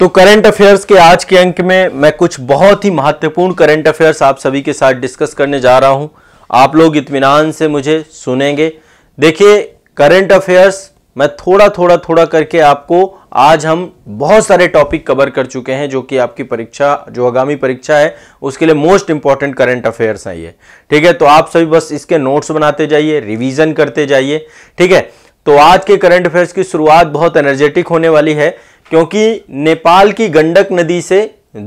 तो current affairs के आज के अंक में मैं कुछ बहुत ही महत्वपूर्ण करंट अफेयर्स आप सभी के साथ डिस्कस करने जा रहा हूं आप लोग इतमान से मुझे सुनेंगे देखिए करंट अफेयर्स मैं थोड़ा थोड़ा थोड़ा करके आपको आज हम बहुत सारे टॉपिक कवर कर चुके हैं जो कि आपकी परीक्षा जो आगामी परीक्षा है उसके लिए मोस्ट इंपॉर्टेंट करंट अफेयर्स हैं ये ठीक है तो आप सभी बस इसके नोट्स बनाते जाइए रिवीजन करते जाइए ठीक है तो आज के करंट अफेयर्स की शुरुआत बहुत एनर्जेटिक होने वाली है क्योंकि नेपाल की गंडक नदी से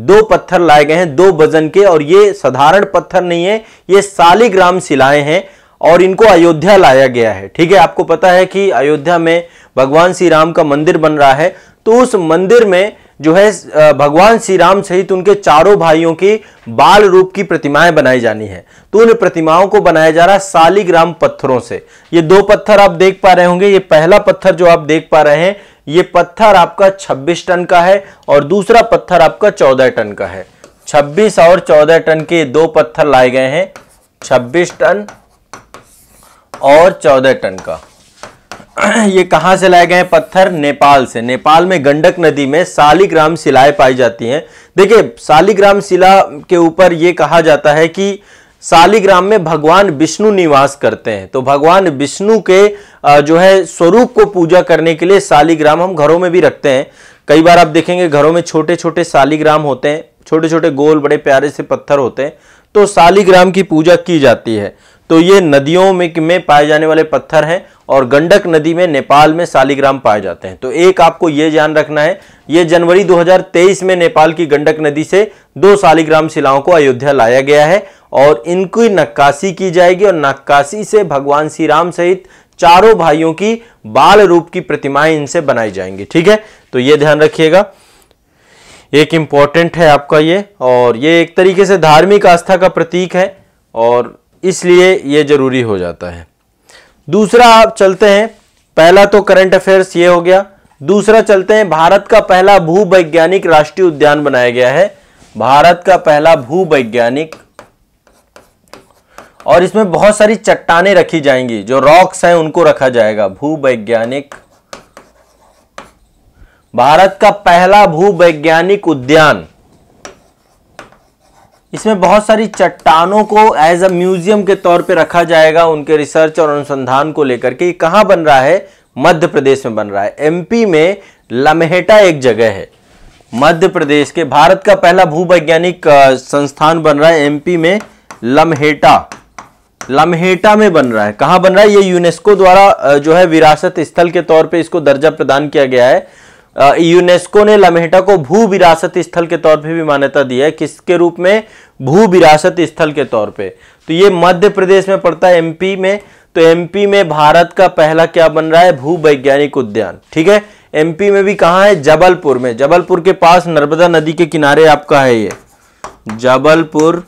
दो पत्थर लाए गए हैं दो वजन के और ये साधारण पत्थर नहीं है ये सालिग्राम शिलाएं हैं और इनको अयोध्या लाया गया है ठीक है आपको पता है कि अयोध्या में भगवान श्री राम का मंदिर बन रहा है तो उस मंदिर में जो है भगवान श्री राम सहित उनके चारों भाइयों की बाल रूप की प्रतिमाएं बनाई जानी है तो उन प्रतिमाओं को बनाया जा रहा है शालिग्राम पत्थरों से ये दो पत्थर आप देख पा रहे होंगे ये पहला पत्थर जो आप देख पा रहे हैं ये पत्थर आपका 26 टन का है और दूसरा पत्थर आपका 14 टन का है 26 और 14 टन के दो पत्थर लाए गए हैं 26 टन और 14 टन का ये कहाँ से लाए गए पत्थर नेपाल से नेपाल में गंडक नदी में सालिग्राम शिलाएं पाई जाती हैं देखिए सालिग्राम शिला के ऊपर ये कहा जाता है कि सालिग्राम में भगवान विष्णु निवास करते हैं तो भगवान विष्णु के जो है स्वरूप को पूजा करने के लिए सालिग्राम हम घरों में भी रखते हैं कई बार आप देखेंगे घरों में छोटे छोटे सालिग्राम होते हैं छोटे छोटे गोल बड़े प्यारे से पत्थर होते हैं तो सालिग्राम की पूजा की जाती है तो ये नदियों में में पाए जाने वाले पत्थर हैं और गंडक नदी में नेपाल में सालिग्राम पाए जाते हैं तो एक आपको ये ध्यान रखना है ये जनवरी 2023 में नेपाल की गंडक नदी से दो सालिग्राम शिलाओं को अयोध्या लाया गया है और इनकी नक्काशी की जाएगी और नक्काशी से भगवान श्री राम सहित चारों भाइयों की बाल रूप की प्रतिमाएं इनसे बनाई जाएंगी ठीक है तो ये ध्यान रखिएगा एक इम्पॉर्टेंट है आपका ये और ये एक तरीके से धार्मिक आस्था का प्रतीक है और इसलिए ये ज़रूरी हो जाता है दूसरा आप चलते हैं पहला तो करंट अफेयर्स ये हो गया दूसरा चलते हैं भारत का पहला भूवैज्ञानिक राष्ट्रीय उद्यान बनाया गया है भारत का पहला भूवैज्ञानिक और इसमें बहुत सारी चट्टाने रखी जाएंगी जो रॉक्स हैं उनको रखा जाएगा भूवैज्ञानिक भारत का पहला भूवैज्ञानिक उद्यान इसमें बहुत सारी चट्टानों को एज अ म्यूजियम के तौर पे रखा जाएगा उनके रिसर्च और अनुसंधान को लेकर के कहाँ बन रहा है मध्य प्रदेश में बन रहा है एमपी में लमहेटा एक जगह है मध्य प्रदेश के भारत का पहला भूवैज्ञानिक संस्थान बन रहा है एमपी में लमहेटा लमहेटा में बन रहा है कहाँ बन रहा है ये यूनेस्को द्वारा जो है विरासत स्थल के तौर पर इसको दर्जा प्रदान किया गया है यूनेस्को ने लमेटा को भू विरासत स्थल के तौर पे भी मान्यता दी है किसके रूप में भू विरासत स्थल के तौर पे तो ये मध्य प्रदेश में पड़ता है एमपी में तो एमपी में भारत का पहला क्या बन रहा है भू वैज्ञानिक उद्यान ठीक है एमपी में भी कहा है जबलपुर में जबलपुर के पास नर्मदा नदी के किनारे आपका है ये जबलपुर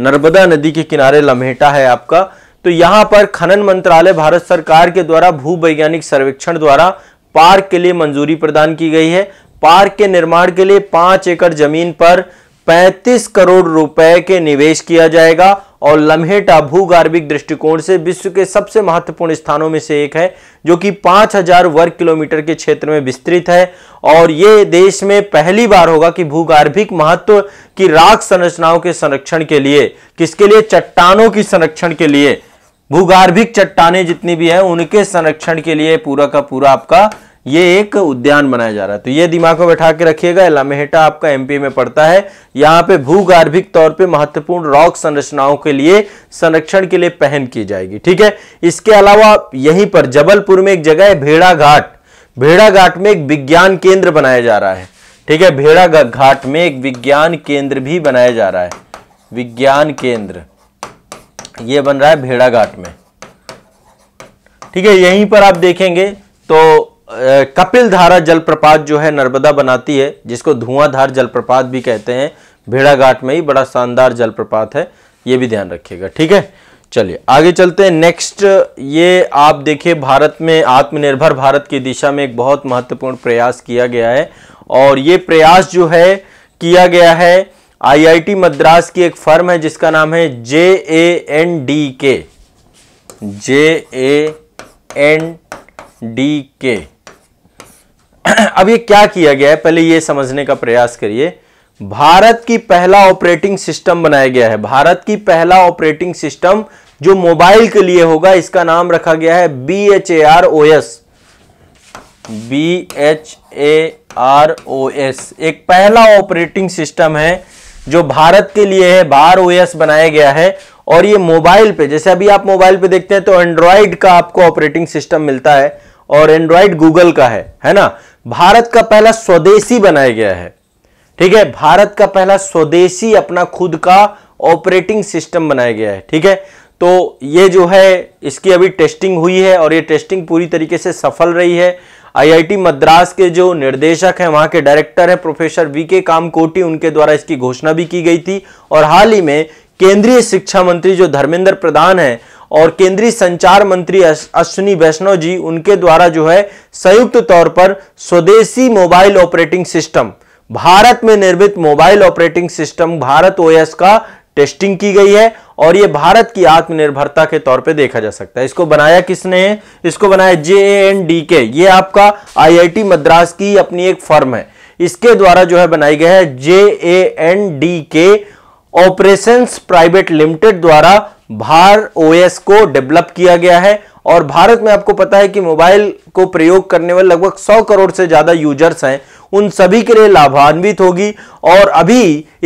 नर्मदा नदी के किनारे लम्हेटा है आपका तो यहां पर खनन मंत्रालय भारत सरकार के द्वारा भू वैज्ञानिक सर्वेक्षण द्वारा पार्क के लिए मंजूरी प्रदान की गई है पार्क के निर्माण के लिए पांच एकड़ जमीन पर 35 करोड़ रुपए के निवेश किया जाएगा और लम्हेटा भूगार्भिक दृष्टिकोण से विश्व के सबसे महत्वपूर्ण स्थानों में से एक है जो कि 5000 वर्ग किलोमीटर के क्षेत्र में विस्तृत है और ये देश में पहली बार होगा कि भूगार्भिक महत्व की राख संरचनाओं के संरक्षण के लिए किसके लिए चट्टानों की संरक्षण के लिए भूगार्भिक चट्टाने जितनी भी हैं उनके संरक्षण के लिए पूरा का पूरा आपका ये एक उद्यान बनाया जा रहा है तो ये दिमाग में बैठा के रखिएगा लामेहेटा आपका एमपी में पड़ता है यहाँ पे भूगार्भिक तौर पे महत्वपूर्ण रॉक संरचनाओं के लिए संरक्षण के लिए पहन की जाएगी ठीक है इसके अलावा यहीं पर जबलपुर में एक जगह है भेड़ा घाट भेड़ा घाट में एक विज्ञान केंद्र बनाया जा रहा है ठीक है भेड़ा घाट में एक विज्ञान केंद्र भी बनाया जा रहा है विज्ञान केंद्र ये बन रहा है भेड़ाघाट में ठीक है यहीं पर आप देखेंगे तो कपिल धारा जलप्रपात जो है नर्मदा बनाती है जिसको धुआंधार जलप्रपात भी कहते हैं भेड़ाघाट में ही बड़ा शानदार जलप्रपात है ये भी ध्यान रखिएगा ठीक है चलिए आगे चलते हैं नेक्स्ट ये आप देखिए भारत में आत्मनिर्भर भारत की दिशा में एक बहुत महत्वपूर्ण प्रयास किया गया है और ये प्रयास जो है किया गया है आईआईटी मद्रास की एक फर्म है जिसका नाम है जे ए एन डी के जे ए एन डी के अब ये क्या किया गया है पहले ये समझने का प्रयास करिए भारत की पहला ऑपरेटिंग सिस्टम बनाया गया है भारत की पहला ऑपरेटिंग सिस्टम जो मोबाइल के लिए होगा इसका नाम रखा गया है B H A R O S B H A R O S एक पहला ऑपरेटिंग सिस्टम है जो भारत के लिए है बार ओएस बनाया गया है और ये मोबाइल पे जैसे अभी आप मोबाइल पे देखते हैं तो एंड्रॉयड का आपको ऑपरेटिंग सिस्टम मिलता है और एंड्रॉयड गूगल का है है ना भारत का पहला स्वदेशी बनाया गया है ठीक है भारत का पहला स्वदेशी अपना खुद का ऑपरेटिंग सिस्टम बनाया गया है ठीक है तो ये जो है इसकी अभी टेस्टिंग हुई है और ये टेस्टिंग पूरी तरीके से सफल रही है आईआईटी मद्रास के जो निर्देशक हैं वहां के डायरेक्टर हैं प्रोफेसर वी के कामकोटी उनके द्वारा इसकी घोषणा भी की गई थी और हाल ही में केंद्रीय शिक्षा मंत्री जो धर्मेंद्र प्रधान हैं और केंद्रीय संचार मंत्री अश्विनी वैष्णव जी उनके द्वारा जो है संयुक्त तौर पर स्वदेशी मोबाइल ऑपरेटिंग सिस्टम भारत में निर्मित mobile operating system Bharat OS का टेस्टिंग की गई है और ये भारत की आत्मनिर्भरता के तौर पे देखा जा सकता है इसको बनाया किसने है इसको बनाया जे एन डी के ये आपका आईआईटी मद्रास की अपनी एक फर्म है इसके द्वारा जो है बनाई गई है J A N D K operation private limited द्वारा भार ओएस को डेवलप किया गया है और भारत में आपको पता है कि मोबाइल को प्रयोग करने वाले लगभग 100 करोड़ से ज़्यादा यूजर्स हैं उन सभी के लिए लाभान्वित होगी और अभी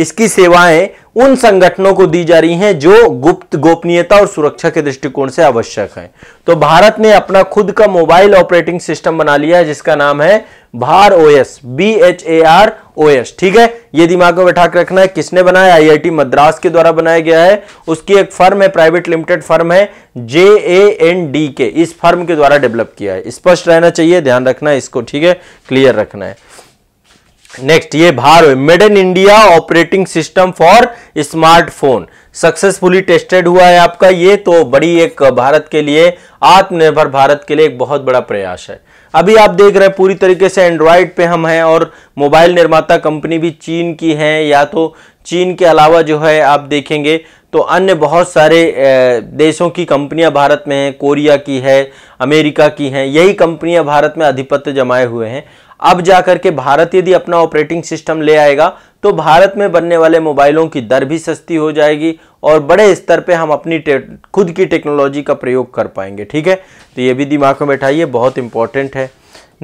इसकी सेवाएं उन संगठनों को दी जा रही हैं जो गुप्त गोपनीयता और सुरक्षा के दृष्टिकोण से आवश्यक है तो भारत ने अपना खुद का मोबाइल ऑपरेटिंग सिस्टम बना लिया है जिसका नाम है BharOS B H A R OS ठीक है ये दिमाग में बैठा के रखना है किसने बनाया आईआईटी मद्रास के द्वारा बनाया गया है उसकी एक फर्म है प्राइवेट लिमिटेड फर्म है जे ए एन डी के इस फर्म के द्वारा डेवलप किया है स्पष्ट रहना चाहिए ध्यान रखना है इसको ठीक है क्लियर रखना है नेक्स्ट ये Bhar made in India operating system for smartphone successfully tested हुआ है आपका ये तो बड़ी एक भारत के लिए आत्मनिर्भर भारत के लिए एक बहुत बड़ा प्रयास है अभी आप देख रहे हैं पूरी तरीके से एंड्रॉयड पे हम हैं और मोबाइल निर्माता कंपनी भी चीन की है या तो चीन के अलावा जो है आप देखेंगे तो अन्य बहुत सारे देशों की कंपनियां भारत में हैं कोरिया की है अमेरिका की हैं यही कंपनियां भारत में आधिपत्य जमाए हुए हैं अब जाकर के भारत यदि अपना ऑपरेटिंग सिस्टम ले आएगा तो भारत में बनने वाले मोबाइलों की दर भी सस्ती हो जाएगी और बड़े स्तर पे हम अपनी खुद की टेक्नोलॉजी का प्रयोग कर पाएंगे ठीक है तो ये भी दिमाग में बैठाइए बहुत इंपॉर्टेंट है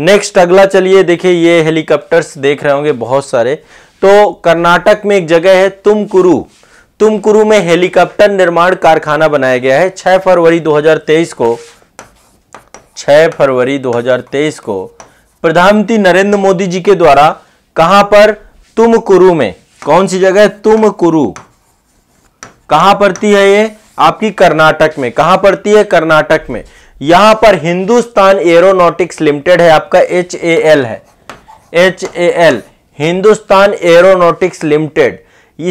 नेक्स्ट अगला चलिए देखिए ये हेलीकॉप्टर्स देख रहे होंगे बहुत सारे तो कर्नाटक में एक जगह है तुमकुरु तुमकुरु में हेलीकॉप्टर निर्माण कारखाना बनाया गया है 6 फरवरी 2023 को 6 फरवरी 2023 को प्रधानमंत्री नरेंद्र मोदी जी के द्वारा कहां पर तुमकुरु में कौन सी जगह है तुमकुरु कहां पड़ती है ये आपकी कर्नाटक में कहां पड़ती है कर्नाटक में यहां पर हिंदुस्तान एरोनॉटिक्स लिमिटेड है आपका एच ए एल है H A L Hindustan aeronautics limited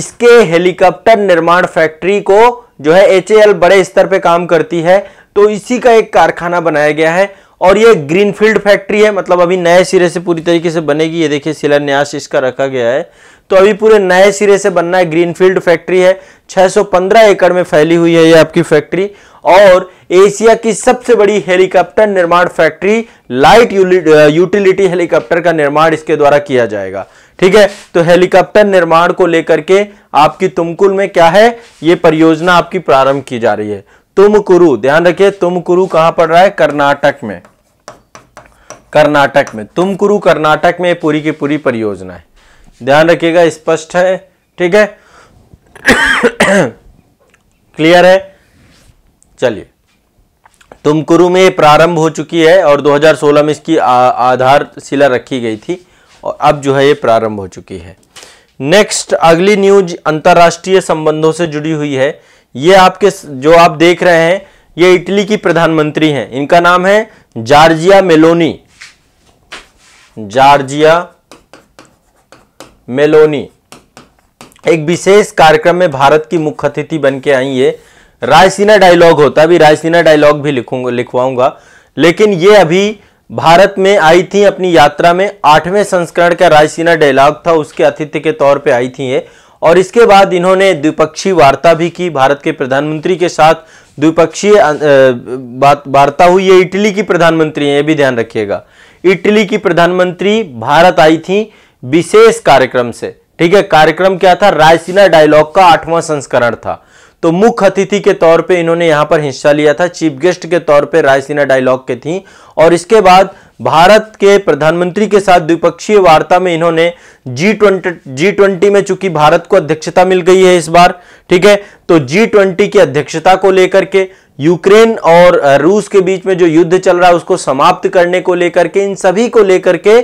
इसके हेलीकॉप्टर निर्माण फैक्ट्री को जो है एच ए एल बड़े स्तर पे काम करती है तो इसी का एक कारखाना बनाया गया है और ये ग्रीनफील्ड फैक्ट्री है मतलब अभी नए सिरे से पूरी तरीके से बनेगी ये देखिए शिलान्यास इसका रखा गया है तो अभी पूरे नए सिरे से बनना है ग्रीनफील्ड फैक्ट्री है 615 एकड़ में फैली हुई है ये आपकी फैक्ट्री और एशिया की सबसे बड़ी हेलीकॉप्टर निर्माण फैक्ट्री लाइट यूटिलिटी हेलीकॉप्टर का निर्माण इसके द्वारा किया जाएगा ठीक है तो हेलीकॉप्टर निर्माण को लेकर के आपकी तुमकुल में क्या है ये परियोजना आपकी प्रारंभ की जा रही है तुमकुरु ध्यान रखिए तुमकुरु कहां पड़ रहा है कर्नाटक में कर्नाटक में तुमकुरु कर्नाटक में पूरी की पूरी परियोजना है ध्यान रखिएगा स्पष्ट है ठीक है क्लियर है चलिए तुमकुरु में प्रारंभ हो चुकी है और 2016 में इसकी आधारशिला रखी गई थी और अब जो है ये प्रारंभ हो चुकी है नेक्स्ट अगली न्यूज अंतर्राष्ट्रीय संबंधों से जुड़ी हुई है ये आपके जो आप देख रहे हैं ये इटली की प्रधानमंत्री हैं इनका नाम है जार्जिया मेलोनी जॉर्जिया मेलोनी एक विशेष कार्यक्रम में भारत की मुख्य अतिथि बन के आई ये रायसीना डायलॉग होता है अभी रायसीना डायलॉग भी लिखूंगा लिखवाऊंगा लेकिन ये अभी भारत में आई थी अपनी यात्रा में आठवें संस्करण का रायसीना डायलॉग था उसके अतिथि के तौर पे आई थी ये और इसके बाद इन्होंने द्विपक्षीय वार्ता भी की भारत के प्रधानमंत्री के साथ द्विपक्षीय वार्ता हुई ये इटली की प्रधानमंत्री है ये भी ध्यान रखिएगा इटली की प्रधानमंत्री भारत आई थी विशेष कार्यक्रम से ठीक है कार्यक्रम क्या था रायसीना डायलॉग का आठवां संस्करण था तो मुख्य अतिथि के तौर पे इन्होंने यहां पर हिस्सा लिया था चीफ गेस्ट के तौर पे रायसीना डायलॉग के थी और इसके बाद भारत के प्रधानमंत्री के साथ द्विपक्षीय वार्ता में इन्होंने जी ट्वेंटी जी ट्वेंटी में चूंकि भारत को अध्यक्षता मिल गई है इस बार ठीक है तो जी ट्वेंटी की अध्यक्षता को लेकर के यूक्रेन और रूस के बीच में जो युद्ध चल रहा है उसको समाप्त करने को लेकर के इन सभी को लेकर के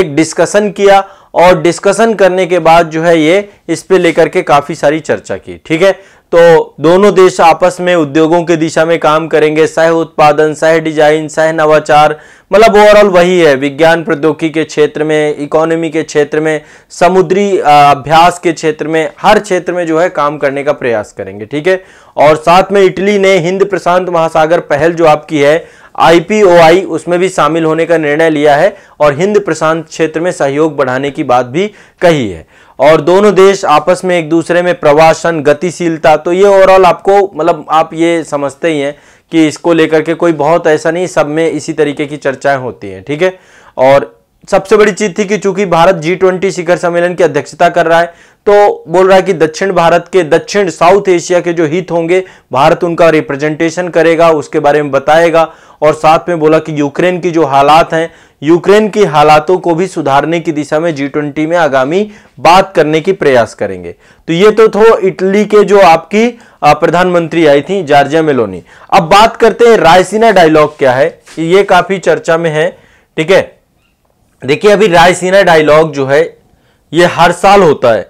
एक डिस्कशन किया और डिस्कशन करने के बाद जो है ये इस पे लेकर के काफी सारी चर्चा की ठीक है तो दोनों देश आपस में उद्योगों की दिशा में काम करेंगे सह उत्पादन सह डिजाइन सह नवाचार मतलब ओवरऑल वही है विज्ञान प्रौद्योगिकी के क्षेत्र में इकोनॉमी के क्षेत्र में समुद्री अभ्यास के क्षेत्र में हर क्षेत्र में जो है काम करने का प्रयास करेंगे ठीक है और साथ में इटली ने हिंद प्रशांत महासागर पहल जो आपकी है आईपीओआई उसमें भी शामिल होने का निर्णय लिया है और हिंद प्रशांत क्षेत्र में सहयोग बढ़ाने की बात भी कही है और दोनों देश आपस में एक दूसरे में प्रवासन गतिशीलता तो ये ओवरऑल आपको मतलब आप ये समझते ही हैं कि इसको लेकर के कोई बहुत ऐसा नहीं सब में इसी तरीके की चर्चाएं होती हैं ठीक है और सबसे बड़ी चीज थी कि चूंकि भारत जी ट्वेंटी शिखर सम्मेलन की अध्यक्षता कर रहा है तो बोल रहा है कि दक्षिण भारत के दक्षिण साउथ एशिया के जो हित होंगे भारत उनका रिप्रेजेंटेशन करेगा उसके बारे में बताएगा और साथ में बोला कि यूक्रेन की जो हालात हैं यूक्रेन की हालातों को भी सुधारने की दिशा में जी ट्वेंटी में आगामी बात करने की प्रयास करेंगे तो ये तो थो इटली के जो आपकी प्रधानमंत्री आई थी जार्जिया मेलोनी अब बात करते हैं रायसीना डायलॉग क्या है ये काफी चर्चा में है ठीक है देखिए अभी रायसीना डायलॉग जो है ये हर साल होता है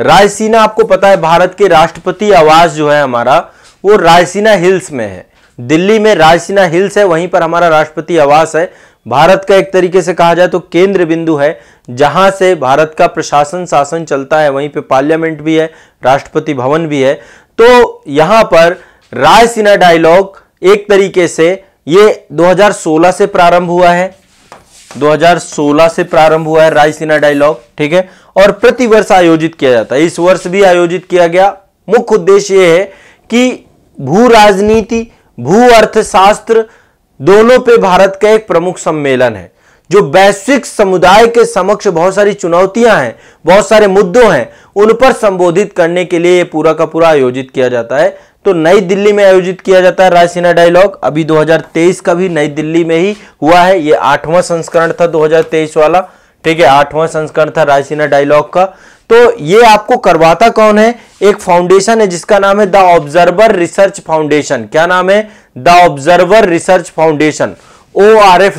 रायसीना आपको पता है भारत के राष्ट्रपति आवास जो है हमारा वो रायसीना हिल्स में है दिल्ली में रायसीना हिल्स है वहीं पर हमारा राष्ट्रपति आवास है भारत का एक तरीके से कहा जाए तो केंद्र बिंदु है जहां से भारत का प्रशासन शासन चलता है वहीं पे पार्लियामेंट भी है राष्ट्रपति भवन भी है तो यहां पर रायसीना डायलॉग एक तरीके से ये 2016 से प्रारंभ हुआ है 2016 से प्रारंभ हुआ है रायसीना डायलॉग ठीक है और प्रतिवर्ष आयोजित किया जाता है इस वर्ष भी आयोजित किया गया मुख्य उद्देश्य यह है कि भू राजनीति भू अर्थशास्त्र दोनों पे भारत का एक प्रमुख सम्मेलन है जो वैश्विक समुदाय के समक्ष बहुत सारी चुनौतियां हैं बहुत सारे मुद्दों हैं उन पर संबोधित करने के लिए यह पूरा का पूरा आयोजित किया जाता है तो नई दिल्ली में आयोजित किया जाता है रायसीना डायलॉग अभी 2023 का भी नई दिल्ली में ही हुआ है ये आठवां संस्करण था 2023 वाला ठीक है आठवां संस्करण था रायसीना डायलॉग का तो ये आपको करवाता कौन है एक फाउंडेशन है जिसका नाम है द ऑब्जर्वर रिसर्च फाउंडेशन क्या नाम है द ऑब्जर्वर रिसर्च फाउंडेशन ओ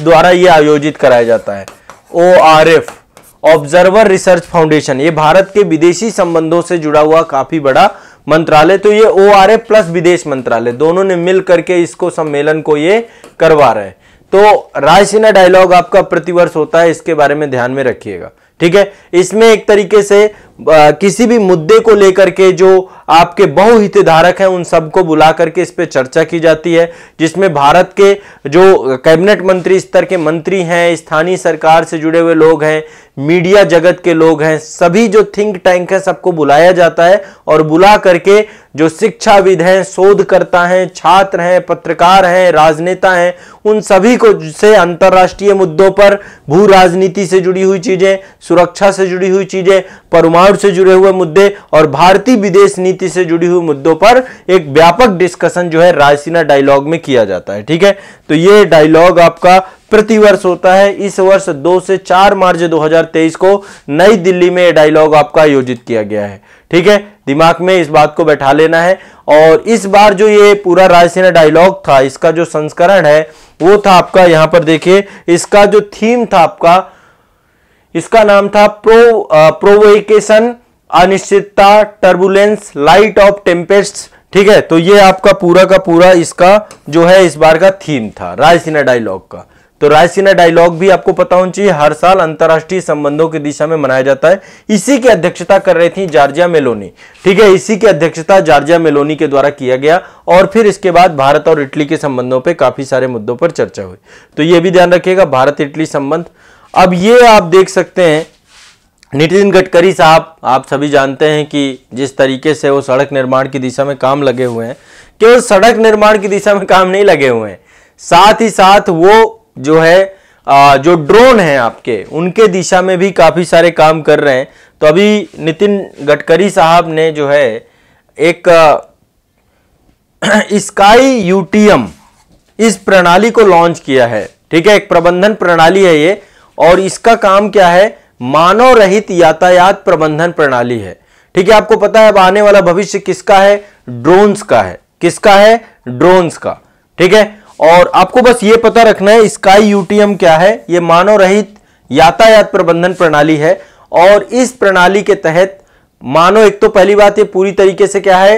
द्वारा यह आयोजित कराया जाता है ओ ऑब्जर्वर रिसर्च फाउंडेशन ये भारत के विदेशी संबंधों से जुड़ा हुआ काफी बड़ा मंत्रालय तो ये ओ आर ए प्लस विदेश मंत्रालय दोनों ने मिल करके इसको सम्मेलन को ये करवा रहे हैं तो रायसीना डायलॉग आपका प्रतिवर्ष होता है इसके बारे में ध्यान में रखिएगा ठीक है इसमें एक तरीके से किसी भी मुद्दे को लेकर के जो आपके बहुहितधारक हैं उन सबको बुला करके इस पर चर्चा की जाती है जिसमें भारत के जो कैबिनेट मंत्री स्तर के मंत्री हैं स्थानीय सरकार से जुड़े हुए लोग हैं मीडिया जगत के लोग हैं सभी जो थिंक टैंक हैं सबको बुलाया जाता है और बुला करके जो शिक्षाविद हैं शोधकर्ता हैं छात्र हैं पत्रकार हैं राजनेता हैं उन सभी को से अंतर्राष्ट्रीय मुद्दों पर भू राजनीति से जुड़ी हुई चीज़ें सुरक्षा से जुड़ी हुई चीज़ें परमाणु बॉर्डर से जुड़े हुए मुद्दे और भारतीय विदेश नीति से जुड़ी हुई मुद्दों पर एक व्यापक डिस्कशन जो है रायसीना डायलॉग में किया जाता है ठीक है तो ये डायलॉग आपका प्रतिवर्ष होता है इस वर्ष दो से चार मार्च 2023 को नई दिल्ली में डायलॉग आपका आयोजित किया गया है ठीक है दिमाग में इस बात को बैठा लेना है और इस बार जो ये पूरा रायसेना डायलॉग था इसका जो संस्करण है वो था आपका यहां पर देखिए इसका जो थीम था आपका इसका नाम था प्रो प्रोवेकेशन अनिश्चितता टर्बुलेंस लाइट ऑफ टेम्पेस्ट ठीक है तो ये आपका पूरा का पूरा इसका जो है इस बार का थीम था रायसीना डायलॉग का तो रायसीना डायलॉग भी आपको पता होना चाहिए हर साल अंतरराष्ट्रीय संबंधों की दिशा में मनाया जाता है इसी की अध्यक्षता कर रही थी जार्जिया मेलोनी ठीक है इसी की अध्यक्षता जार्जिया मेलोनी के द्वारा किया गया और फिर इसके बाद भारत और इटली के संबंधों पर काफी सारे मुद्दों पर चर्चा हुई तो यह भी ध्यान रखिएगा भारत इटली संबंध अब ये आप देख सकते हैं नितिन गडकरी साहब आप सभी जानते हैं कि जिस तरीके से वो सड़क निर्माण की दिशा में काम लगे हुए हैं केवल सड़क निर्माण की दिशा में काम नहीं लगे हुए हैं साथ ही साथ वो जो है जो ड्रोन हैं आपके उनके दिशा में भी काफ़ी सारे काम कर रहे हैं तो अभी नितिन गडकरी साहब ने जो है एक स्काई यूटीएम इस प्रणाली को लॉन्च किया है ठीक है एक प्रबंधन प्रणाली है ये और इसका काम क्या है मानव रहित यातायात प्रबंधन प्रणाली है ठीक है आपको पता है अब आने वाला भविष्य किसका है ड्रोन्स का है किसका है ड्रोन्स का ठीक है और आपको बस ये पता रखना है स्काई यूटीएम क्या है ये मानव रहित यातायात प्रबंधन प्रणाली है और इस प्रणाली के तहत मानो एक तो पहली बात ये पूरी तरीके से क्या है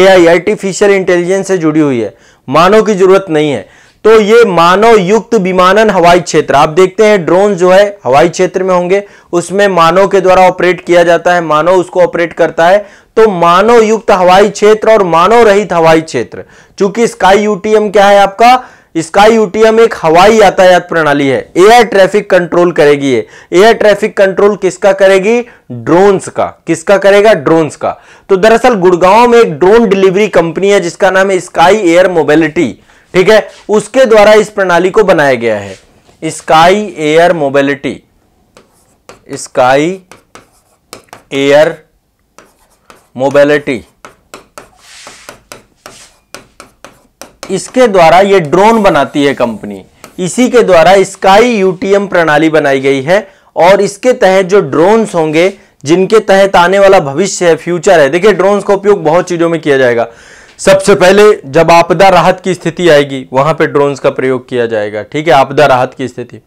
ए आई आर्टिफिशियल इंटेलिजेंस से जुड़ी हुई है मानव की जरूरत नहीं है तो ये मानव युक्त विमानन हवाई क्षेत्र आप देखते हैं ड्रोन जो है हवाई क्षेत्र में होंगे उसमें मानव के द्वारा ऑपरेट किया जाता है मानव उसको ऑपरेट करता है तो मानव युक्त हवाई क्षेत्र और मानव रहित हवाई क्षेत्र चूंकि स्काई यूटीएम क्या है आपका स्काई यूटीएम एक हवाई यातायात प्रणाली है एयर ट्रैफिक कंट्रोल करेगी ये एयर ट्रैफिक कंट्रोल किसका करेगी ड्रोन्स का किसका करेगा ड्रोन्स का तो दरअसल गुड़गांव में एक ड्रोन डिलीवरी कंपनी है जिसका नाम है स्काई एयर मोबिलिटी ठीक है उसके द्वारा इस प्रणाली को बनाया गया है sky air mobility sky air mobility इसके द्वारा यह ड्रोन बनाती है कंपनी इसी के द्वारा स्काई यूटीएम प्रणाली बनाई गई है और इसके तहत जो ड्रोन्स होंगे जिनके तहत आने वाला भविष्य है फ्यूचर है देखिए ड्रोन्स का उपयोग बहुत चीजों में किया जाएगा सबसे पहले जब आपदा राहत की स्थिति आएगी वहां पे ड्रोन्स का प्रयोग किया जाएगा ठीक है आपदा राहत की स्थिति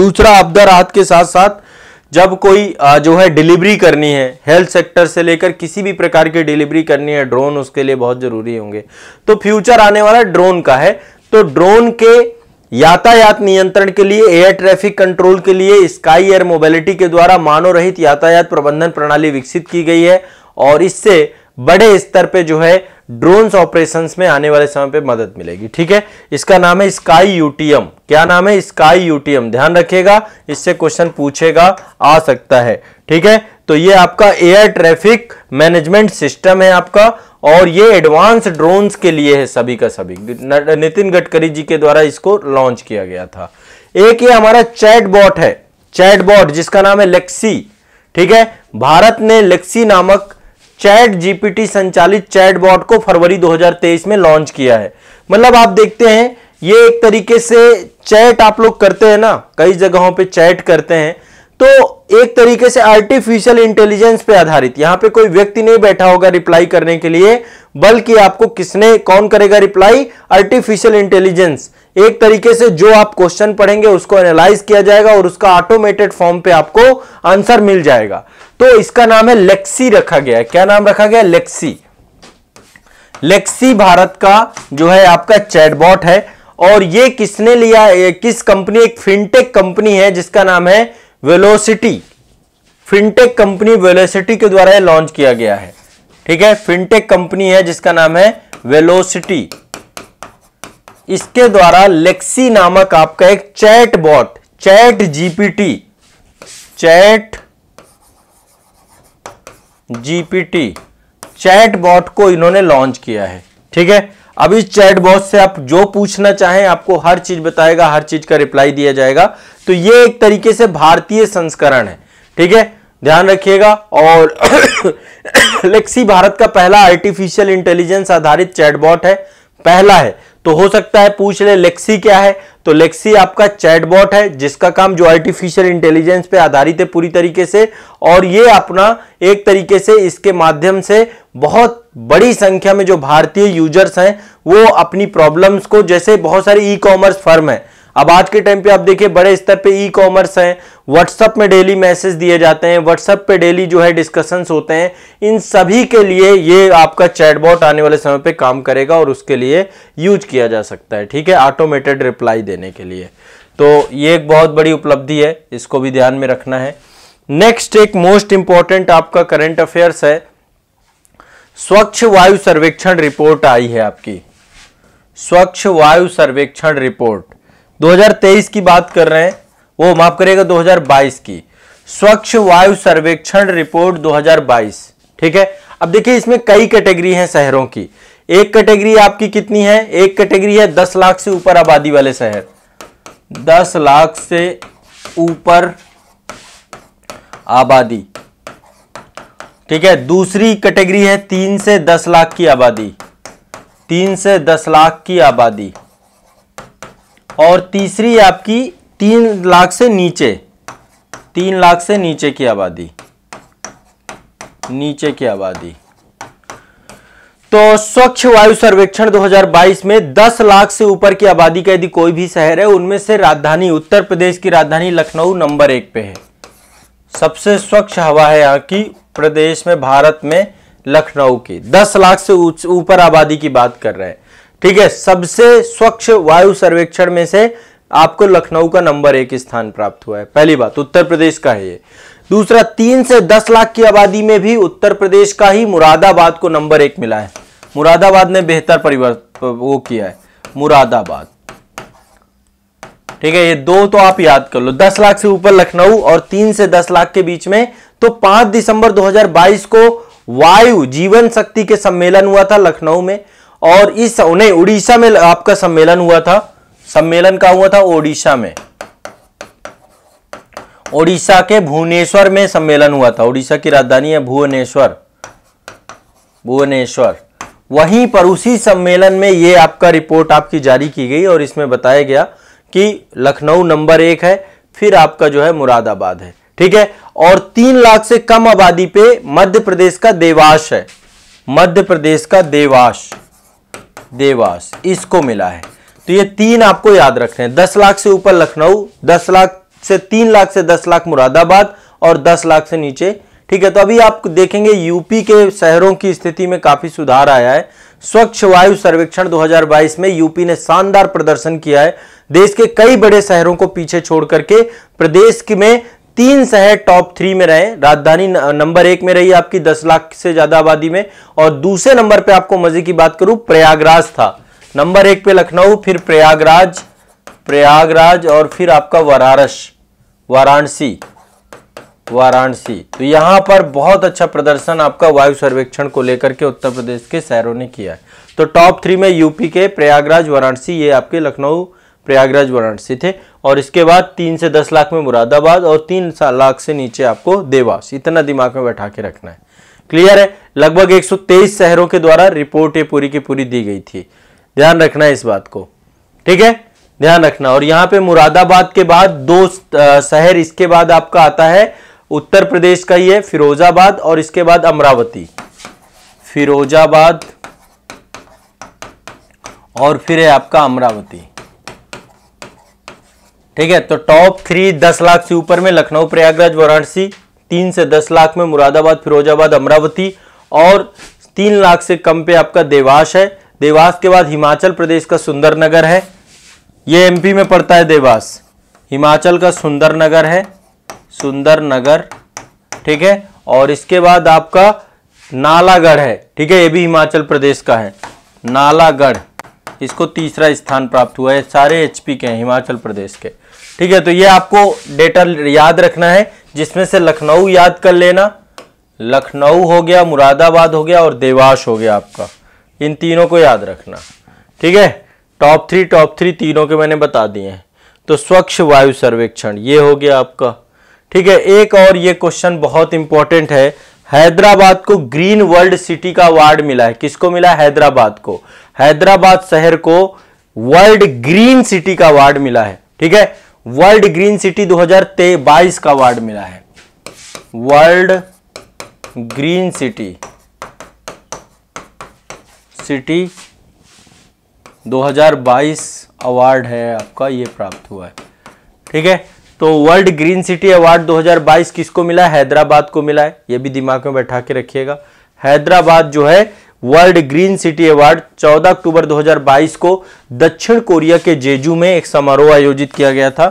दूसरा आपदा राहत के साथ साथ जब कोई जो है डिलीवरी करनी है हेल्थ सेक्टर से लेकर किसी भी प्रकार की डिलीवरी करनी है ड्रोन उसके लिए बहुत जरूरी होंगे तो फ्यूचर आने वाला ड्रोन का है तो ड्रोन के यातायात नियंत्रण के लिए एयर ट्रैफिक कंट्रोल के लिए स्काई एयर मोबिलिटी के द्वारा मानव रहित यातायात प्रबंधन प्रणाली विकसित की गई है और इससे बड़े स्तर पे जो है ड्रोन्स ऑपरेशंस में आने वाले समय पे मदद मिलेगी ठीक है इसका नाम है स्काई यूटीएम क्या नाम है स्काई यूटीएम ध्यान रखिएगा इससे क्वेश्चन पूछेगा आ सकता है ठीक है तो ये आपका एयर ट्रैफिक मैनेजमेंट सिस्टम है आपका और ये एडवांस ड्रोन्स के लिए है सभी का सभी नितिन गडकरी जी के द्वारा इसको लॉन्च किया गया था एक ये हमारा बॉट है चैट बॉट जिसका नाम है लेक्सी ठीक है भारत ने लेक्सी नामक चैट जीपीटी संचालित चैट चैटबॉट को फरवरी 2023 में लॉन्च किया है मतलब आप देखते हैं ये एक तरीके से चैट आप लोग करते हैं ना कई जगहों पे चैट करते हैं तो एक तरीके से आर्टिफिशियल इंटेलिजेंस पे आधारित यहां पे कोई व्यक्ति नहीं बैठा होगा रिप्लाई करने के लिए बल्कि आपको किसने कौन करेगा रिप्लाई आर्टिफिशियल इंटेलिजेंस एक तरीके से जो आप क्वेश्चन पढ़ेंगे उसको एनालाइज किया जाएगा और उसका ऑटोमेटेड फॉर्म पे आपको आंसर मिल जाएगा तो इसका नाम है लेक्सी रखा गया है क्या नाम रखा गया लेक्सी लेक्सी भारत का जो है आपका चैटबॉट है और ये किसने लिया किस कंपनी एक फिनटेक कंपनी है जिसका नाम है वेलोसिटी फिनटेक कंपनी वेलोसिटी के द्वारा लॉन्च किया गया है ठीक है फिनटेक कंपनी है जिसका नाम है वेलोसिटी इसके द्वारा लेक्सी नामक आपका एक chatbot chat GPT chat GPT chatbot को इन्होंने लॉन्च किया है ठीक है अब इस चैट बॉट से आप जो पूछना चाहें आपको हर चीज बताएगा हर चीज का रिप्लाई दिया जाएगा तो ये एक तरीके से भारतीय संस्करण है ठीक है ध्यान रखिएगा और लेक्सी भारत का पहला आर्टिफिशियल इंटेलिजेंस आधारित चैटबॉट है पहला है तो हो सकता है पूछ ले लेक्सी क्या है तो लेक्सी आपका चैटबॉट है जिसका काम जो आर्टिफिशियल इंटेलिजेंस पे आधारित है पूरी तरीके से और ये अपना एक तरीके से इसके माध्यम से बहुत बड़ी संख्या में जो भारतीय यूजर्स हैं वो अपनी प्रॉब्लम्स को जैसे बहुत सारी ई कॉमर्स फर्म है अब आज के टाइम पे आप देखिए बड़े स्तर पे ई कॉमर्स है व्हाट्सएप में डेली मैसेज दिए जाते हैं व्हाट्सएप पे डेली जो है डिस्कशंस होते हैं इन सभी के लिए ये आपका चैटबॉट आने वाले समय पे काम करेगा और उसके लिए यूज किया जा सकता है ठीक है ऑटोमेटेड रिप्लाई देने के लिए तो ये एक बहुत बड़ी उपलब्धि है इसको भी ध्यान में रखना है नेक्स्ट एक मोस्ट इंपॉर्टेंट आपका करंट अफेयर्स है स्वच्छ वायु सर्वेक्षण रिपोर्ट आई है आपकी स्वच्छ वायु सर्वेक्षण रिपोर्ट 2023 की बात कर रहे हैं वो माफ करेगा 2022 की स्वच्छ वायु सर्वेक्षण रिपोर्ट 2022 ठीक है अब देखिए इसमें कई कैटेगरी हैं शहरों की एक कैटेगरी आपकी कितनी है एक कैटेगरी है दस लाख से ऊपर आबादी वाले शहर दस लाख से ऊपर आबादी ठीक है दूसरी कैटेगरी है तीन से दस लाख की आबादी तीन से दस लाख की आबादी और तीसरी आपकी तीन लाख से नीचे तीन लाख से नीचे की आबादी नीचे की आबादी तो स्वच्छ वायु सर्वेक्षण 2022 में 10 लाख से ऊपर की आबादी का यदि कोई भी शहर है उनमें से राजधानी उत्तर प्रदेश की राजधानी लखनऊ नंबर एक पे है सबसे स्वच्छ हवा है यहाँ की प्रदेश में भारत में लखनऊ की 10 लाख से ऊपर आबादी की बात कर रहे हैं ठीक है सबसे स्वच्छ वायु सर्वेक्षण में से आपको लखनऊ का नंबर एक स्थान प्राप्त हुआ है पहली बात उत्तर प्रदेश का है ये दूसरा तीन से दस लाख की आबादी में भी उत्तर प्रदेश का ही मुरादाबाद को नंबर एक मिला है मुरादाबाद ने बेहतर परिवर्तन वो किया है मुरादाबाद ठीक है ये दो तो आप याद कर लो दस लाख से ऊपर लखनऊ और तीन से दस लाख के बीच में तो पांच दिसंबर 2022 को वायु जीवन शक्ति के सम्मेलन हुआ था लखनऊ में और इस नहीं उड़ीसा में आपका सम्मेलन हुआ था सम्मेलन का हुआ था ओडिशा में ओडिशा के भुवनेश्वर में सम्मेलन हुआ था ओडिशा की राजधानी है भुवनेश्वर भुवनेश्वर वहीं पर उसी सम्मेलन में यह आपका रिपोर्ट आपकी जारी की गई और इसमें बताया गया कि लखनऊ नंबर एक है फिर आपका जो है मुरादाबाद है ठीक है और तीन लाख से कम आबादी पे मध्य प्रदेश का देवास है मध्य प्रदेश का देवास देवास इसको मिला है तो ये तीन आपको याद रखने हैं दस लाख से ऊपर लखनऊ दस लाख से तीन लाख से दस लाख मुरादाबाद और दस लाख से नीचे ठीक है तो अभी आप देखेंगे यूपी के शहरों की स्थिति में काफी सुधार आया है स्वच्छ वायु सर्वेक्षण 2022 में यूपी ने शानदार प्रदर्शन किया है देश के कई बड़े शहरों को पीछे छोड़ करके प्रदेश में तीन शहर टॉप थ्री में रहे राजधानी नंबर एक में रही आपकी दस लाख से ज्यादा आबादी में और दूसरे नंबर पे आपको मजे की बात करूं प्रयागराज था नंबर एक पे लखनऊ फिर प्रयागराज प्रयागराज और फिर आपका वाराणस वाराणसी वाराणसी तो यहां पर बहुत अच्छा प्रदर्शन आपका वायु सर्वेक्षण को लेकर के उत्तर प्रदेश के शहरों ने किया है तो टॉप थ्री में यूपी के प्रयागराज वाराणसी ये आपके लखनऊ प्रयागराज वाराणसी थे और इसके बाद तीन से दस लाख में मुरादाबाद और तीन लाख से नीचे आपको देवास इतना दिमाग में बैठा के रखना है क्लियर है लगभग 123 शहरों के द्वारा रिपोर्ट ये पूरी की पूरी दी गई थी ध्यान रखना है इस बात को ठीक है ध्यान रखना और यहाँ पे मुरादाबाद के बाद दो शहर इसके बाद आपका आता है उत्तर प्रदेश का ये फिरोजाबाद और इसके बाद अमरावती फिरोजाबाद और फिर है आपका अमरावती ठीक है तो टॉप थ्री दस लाख से ऊपर में लखनऊ प्रयागराज वाराणसी तीन से दस लाख में मुरादाबाद फिरोजाबाद अमरावती और तीन लाख से कम पे आपका देवास है देवास के बाद हिमाचल प्रदेश का सुंदर नगर है ये एमपी में पड़ता है देवास हिमाचल का सुंदर नगर है सुंदर नगर ठीक है और इसके बाद आपका नालागढ़ है ठीक है ये भी हिमाचल प्रदेश का है नालागढ़ इसको तीसरा स्थान प्राप्त हुआ है सारे एचपी के हैं हिमाचल प्रदेश के ठीक है तो ये आपको डेटा याद रखना है जिसमें से लखनऊ याद कर लेना लखनऊ हो गया मुरादाबाद हो गया और देवास हो गया आपका इन तीनों को याद रखना ठीक है टॉप थ्री टॉप थ्री तीनों के मैंने बता दिए हैं तो स्वच्छ वायु सर्वेक्षण ये हो गया आपका ठीक है एक और ये क्वेश्चन बहुत इंपॉर्टेंट है हैदराबाद को ग्रीन वर्ल्ड सिटी का अवार्ड मिला है किसको मिला हैदराबाद को हैदराबाद शहर को वर्ल्ड ग्रीन सिटी का अवार्ड मिला है ठीक है वर्ल्ड ग्रीन सिटी 2022 का अवार्ड मिला है world green city city 2022 award है आपका ये प्राप्त हुआ है ठीक है तो वर्ल्ड ग्रीन सिटी अवार्ड 2022 किसको मिला है हैदराबाद को मिला है ये भी दिमाग में बैठा के रखिएगा हैदराबाद जो है वर्ल्ड ग्रीन सिटी अवार्ड 14 अक्टूबर 2022 को दक्षिण कोरिया के जेजू में एक समारोह आयोजित किया गया था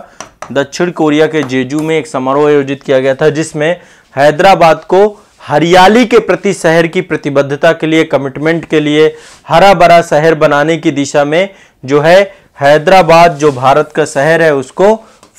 दक्षिण कोरिया के जेजू में एक समारोह आयोजित किया गया था जिसमें हैदराबाद को हरियाली के प्रति शहर की प्रतिबद्धता के लिए कमिटमेंट के लिए हरा भरा शहर बनाने की दिशा में जो है हैदराबाद जो भारत का शहर है उसको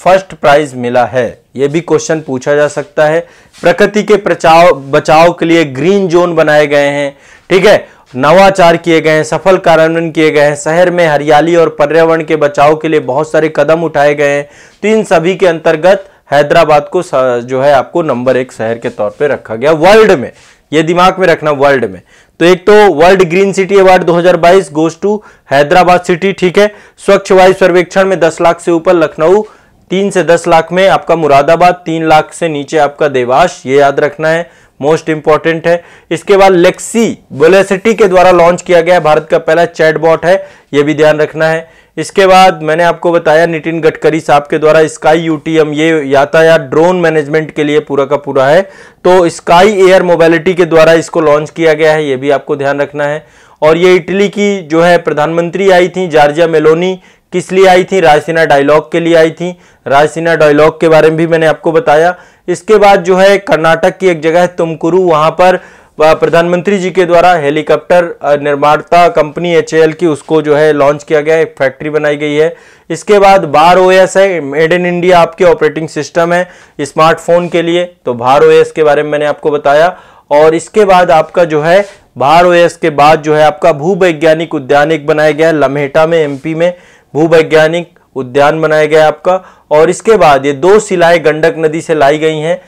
फर्स्ट प्राइज मिला है यह भी क्वेश्चन पूछा जा सकता है प्रकृति के प्रचाव बचाव के लिए ग्रीन जोन बनाए गए हैं ठीक है नवाचार किए गए हैं सफल कार्यान्वयन किए गए हैं शहर में हरियाली और पर्यावरण के बचाव के लिए बहुत सारे कदम उठाए गए हैं तो इन सभी के अंतर्गत हैदराबाद को जो है आपको नंबर एक शहर के तौर पर रखा गया वर्ल्ड में ये दिमाग में रखना वर्ल्ड में तो एक तो world green city award 2022 goes to Hyderabad city ठीक है स्वच्छ वायु सर्वेक्षण में 10 लाख से ऊपर लखनऊ तीन से दस लाख में आपका मुरादाबाद तीन लाख से नीचे आपका देवास ये याद रखना है मोस्ट इंपॉर्टेंट है इसके बाद लेक्सी बोलेसिटी के द्वारा लॉन्च किया गया भारत का पहला चैटबॉट है यह भी ध्यान रखना है इसके बाद मैंने आपको बताया नितिन गडकरी साहब के द्वारा स्काई यूटीएम ये यातायात ड्रोन मैनेजमेंट के लिए पूरा का पूरा है तो स्काई एयर मोबिलिटी के द्वारा इसको लॉन्च किया गया है ये भी आपको ध्यान रखना है और ये इटली की जो है प्रधानमंत्री आई थी जार्जिया मेलोनी किस लिए आई थी रायसीना डायलॉग के लिए आई थी रायसीना डायलॉग के बारे में भी मैंने आपको बताया इसके बाद जो है कर्नाटक की एक जगह है तुमकुरु वहां पर प्रधानमंत्री जी के द्वारा हेलीकॉप्टर निर्माता कंपनी एच की उसको जो है लॉन्च किया गया एक फैक्ट्री बनाई गई है इसके बाद बार ओ है मेड इन इंडिया आपके ऑपरेटिंग सिस्टम है स्मार्टफोन के लिए तो भार ओ के बारे में मैंने आपको बताया और इसके बाद आपका जो है भार ओ के बाद जो है आपका भूवैज्ञानिक उद्यानिक बनाया गया है लम्हेटा में एमपी में भूवैज्ञानिक उद्यान बनाया गया आपका और इसके बाद ये दो सिलाएं गंडक नदी से लाई गई हैं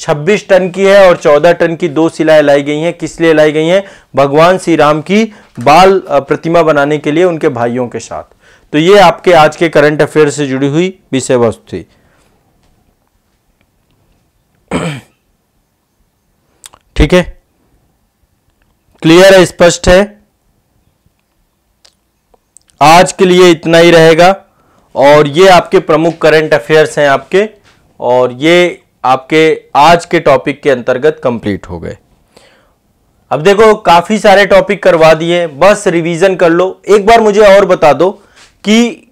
26 टन की है और 14 टन की दो सिलाएं लाई गई हैं किस लिए लाई गई हैं भगवान श्री राम की बाल प्रतिमा बनाने के लिए उनके भाइयों के साथ तो ये आपके आज के करंट अफेयर से जुड़ी हुई विषय वस्तु थी ठीक है क्लियर है स्पष्ट है आज के लिए इतना ही रहेगा और ये आपके प्रमुख करंट अफेयर्स हैं आपके और ये आपके आज के टॉपिक के अंतर्गत कंप्लीट हो गए अब देखो काफ़ी सारे टॉपिक करवा दिए बस रिवीजन कर लो एक बार मुझे और बता दो कि